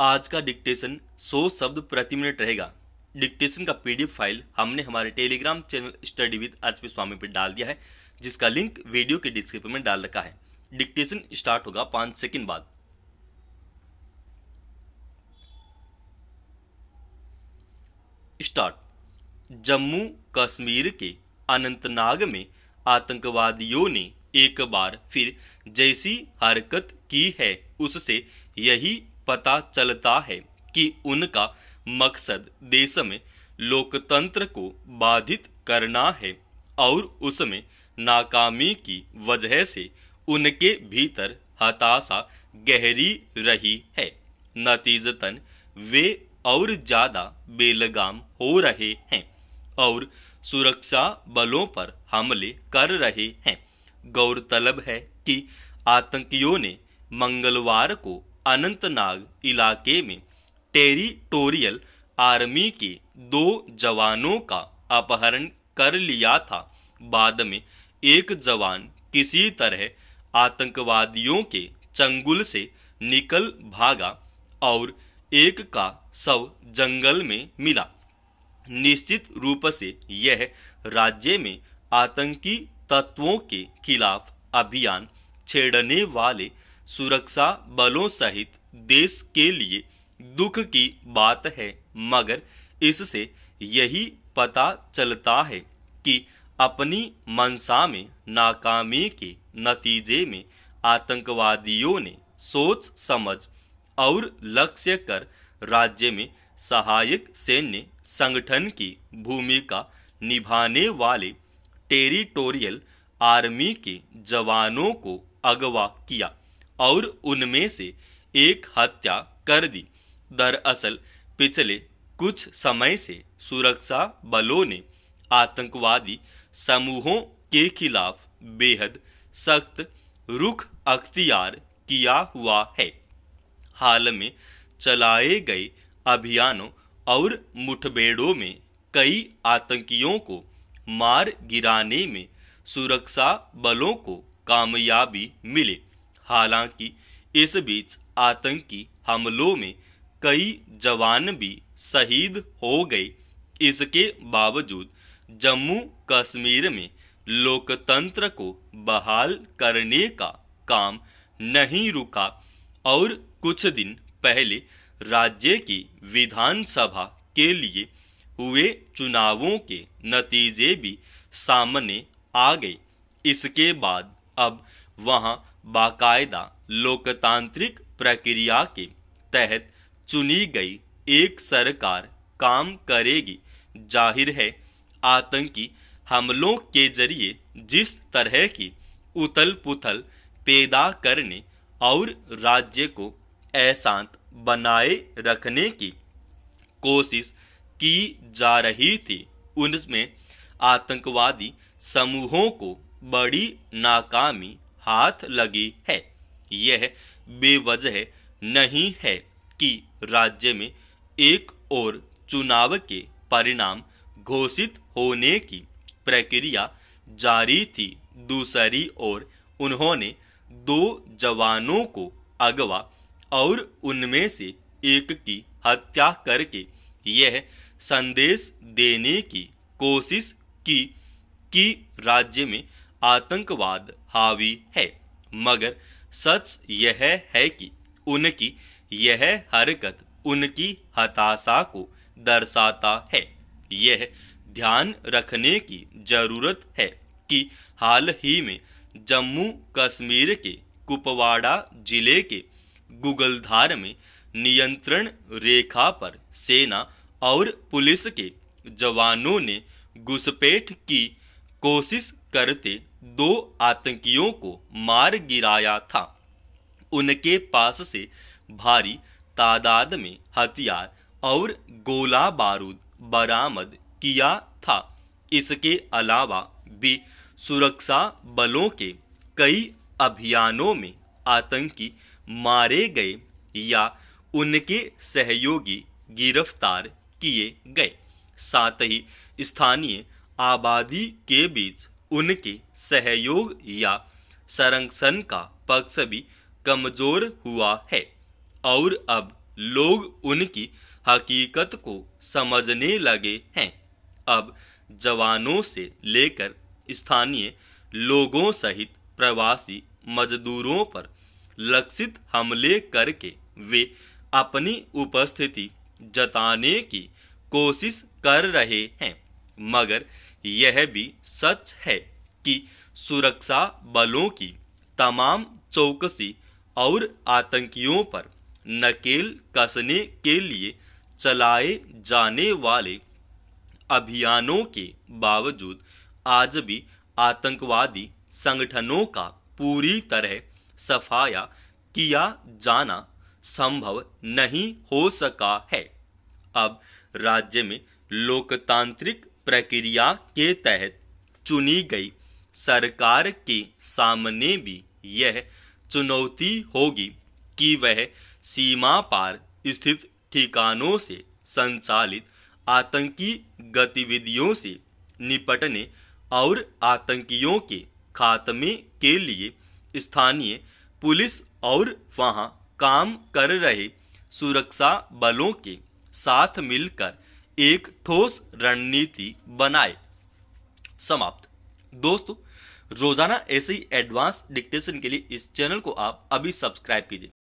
आज का डिक्टेशन 100 शब्द प्रति मिनट रहेगा डिक्टेशन का पीडीएफ फाइल हमने हमारे टेलीग्राम चैनल स्टडी विद आज पे स्वामी पे डाल दिया है जिसका लिंक वीडियो के डिस्क्रिप्शन में डाल रखा है डिक्टेशन स्टार्ट होगा पाँच सेकेंड बाद स्टार्ट जम्मू कश्मीर के अनंतनाग में आतंकवादियों ने एक बार फिर जैसी हरकत की है उससे यही पता चलता है कि उनका मकसद देश में लोकतंत्र को बाधित करना है और उसमें नाकामी की वजह से उनके भीतर हताशा गहरी रही है नतीजतन वे और ज़्यादा बेलगाम हो रहे हैं और सुरक्षा बलों पर हमले कर रहे हैं गौरतलब है कि आतंकियों ने मंगलवार को अनंतनाग इलाके में टेरिटोरियल आर्मी के दो जवानों का अपहरण कर लिया था बाद में एक जवान किसी तरह आतंकवादियों के चंगुल से निकल भागा और एक का शव जंगल में मिला निश्चित रूप से यह राज्य में आतंकी तत्वों के खिलाफ अभियान छेड़ने वाले सुरक्षा बलों सहित देश के लिए दुख की बात है मगर इससे यही पता चलता है कि अपनी मनसा में नाकामी के नतीजे में आतंकवादियों ने सोच समझ और लक्ष्य कर राज्य में सहायक सैन्य संगठन की भूमिका निभाने वाले टेरिटोरियल आर्मी के जवानों को अगवा किया और उनमें से एक हत्या कर दी दरअसल पिछले कुछ समय से सुरक्षा बलों ने आतंकवादी समूहों के खिलाफ बेहद सख्त रुख अख्तियार किया हुआ है हाल में चलाए गए अभियानों और मुठभेड़ों में कई आतंकियों को मार गिराने में सुरक्षा बलों को कामयाबी मिली हालांकि इस बीच आतंकी हमलों में कई जवान भी शहीद हो गए इसके बावजूद जम्मू कश्मीर में लोकतंत्र को बहाल करने का काम नहीं रुका और कुछ दिन पहले राज्य की विधानसभा के लिए हुए चुनावों के नतीजे भी सामने आ गए इसके बाद अब वहाँ बाकायदा लोकतांत्रिक प्रक्रिया के तहत चुनी गई एक सरकार काम करेगी जाहिर है आतंकी हमलों के जरिए जिस तरह की उथल पुथल पैदा करने और राज्य को अशांत बनाए रखने की कोशिश की जा रही थी उनमें आतंकवादी समूहों को बड़ी नाकामी हाथ लगी है यह बेवजह नहीं है कि राज्य में एक और चुनाव के परिणाम घोषित होने की प्रक्रिया जारी थी दूसरी ओर उन्होंने दो जवानों को अगवा और उनमें से एक की हत्या करके यह संदेश देने की कोशिश की कि राज्य में आतंकवाद हावी है मगर सच यह है कि उनकी यह हरकत उनकी हताशा को दर्शाता है यह ध्यान रखने की जरूरत है कि हाल ही में जम्मू कश्मीर के कुपवाड़ा जिले के गुगलधार में नियंत्रण रेखा पर सेना और पुलिस के जवानों ने घुसपैठ की कोशिश करते दो आतंकियों को मार गिराया था उनके पास से भारी तादाद में हथियार और गोला बारूद बरामद किया था इसके अलावा वे सुरक्षा बलों के कई अभियानों में आतंकी मारे गए या उनके सहयोगी गिरफ्तार किए गए साथ ही स्थानीय आबादी के बीच उनके सहयोग या संरक्षण का पक्ष भी कमजोर हुआ है और अब लोग उनकी हकीकत को समझने लगे हैं अब जवानों से लेकर स्थानीय लोगों सहित प्रवासी मजदूरों पर लक्षित हमले करके वे अपनी उपस्थिति जताने की कोशिश कर रहे हैं मगर यह भी सच है कि सुरक्षा बलों की तमाम चौकसी और आतंकियों पर नकेल कसने के लिए चलाए जाने वाले अभियानों के बावजूद आज भी आतंकवादी संगठनों का पूरी तरह सफाया किया जाना संभव नहीं हो सका है अब राज्य में लोकतांत्रिक प्रक्रिया के तहत चुनी गई सरकार के सामने भी यह चुनौती होगी कि वह सीमा पार स्थित ठिकानों से संचालित आतंकी गतिविधियों से निपटने और आतंकियों के खात्मे के लिए स्थानीय पुलिस और वहां काम कर रहे सुरक्षा बलों के साथ मिलकर एक ठोस रणनीति बनाए समाप्त दोस्तों रोजाना ऐसे ही एडवांस डिक्टेशन के लिए इस चैनल को आप अभी सब्सक्राइब कीजिए